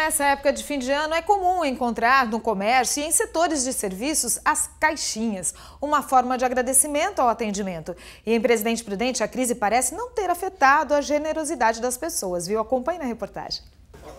Nessa época de fim de ano, é comum encontrar no comércio e em setores de serviços as caixinhas, uma forma de agradecimento ao atendimento. E em Presidente Prudente, a crise parece não ter afetado a generosidade das pessoas, viu? Acompanhe na reportagem.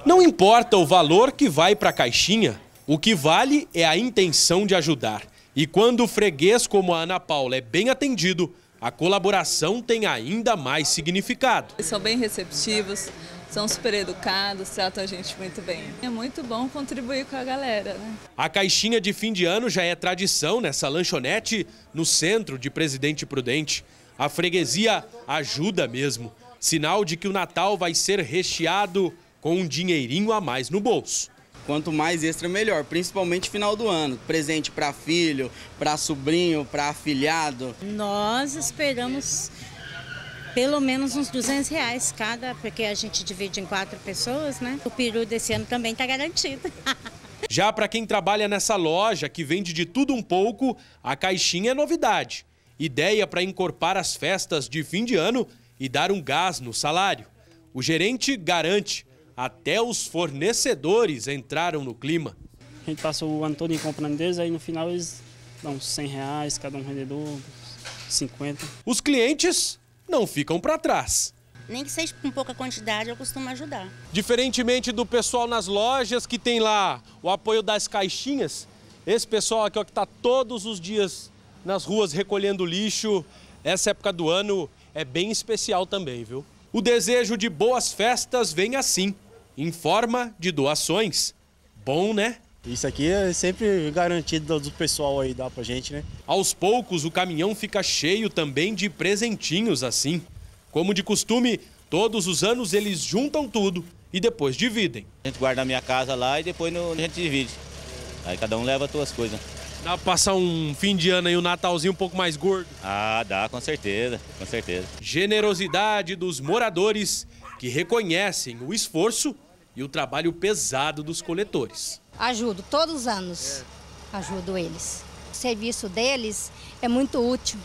Não importa o valor que vai para a caixinha, o que vale é a intenção de ajudar. E quando o freguês como a Ana Paula é bem atendido, a colaboração tem ainda mais significado. Eles são bem receptivos, são super educados, tratam a gente muito bem. É muito bom contribuir com a galera. Né? A caixinha de fim de ano já é tradição nessa lanchonete no centro de Presidente Prudente. A freguesia ajuda mesmo, sinal de que o Natal vai ser recheado com um dinheirinho a mais no bolso. Quanto mais extra, melhor, principalmente final do ano. Presente para filho, para sobrinho, para afilhado. Nós esperamos pelo menos uns 200 reais cada, porque a gente divide em quatro pessoas, né? O peru desse ano também está garantido. Já para quem trabalha nessa loja, que vende de tudo um pouco, a caixinha é novidade. Ideia para encorpar as festas de fim de ano e dar um gás no salário. O gerente garante até os fornecedores entraram no clima. A gente passou o ano todo em comprando deles, aí no final eles dão 100 reais, cada um vendedor, 50. Os clientes não ficam para trás. Nem que seja com pouca quantidade, eu costumo ajudar. Diferentemente do pessoal nas lojas que tem lá o apoio das caixinhas, esse pessoal aqui ó, que está todos os dias nas ruas recolhendo lixo, essa época do ano é bem especial também, viu? O desejo de boas festas vem assim, em forma de doações. Bom, né? Isso aqui é sempre garantido do pessoal aí, dar pra gente, né? Aos poucos, o caminhão fica cheio também de presentinhos assim. Como de costume, todos os anos eles juntam tudo e depois dividem. A gente guarda na minha casa lá e depois a gente divide. Aí cada um leva as suas coisas. Dá pra passar um fim de ano aí, um Natalzinho um pouco mais gordo? Ah, dá, com certeza, com certeza. Generosidade dos moradores que reconhecem o esforço e o trabalho pesado dos coletores. Ajudo, todos os anos ajudo eles. O serviço deles é muito útil.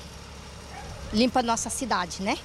Limpa a nossa cidade, né?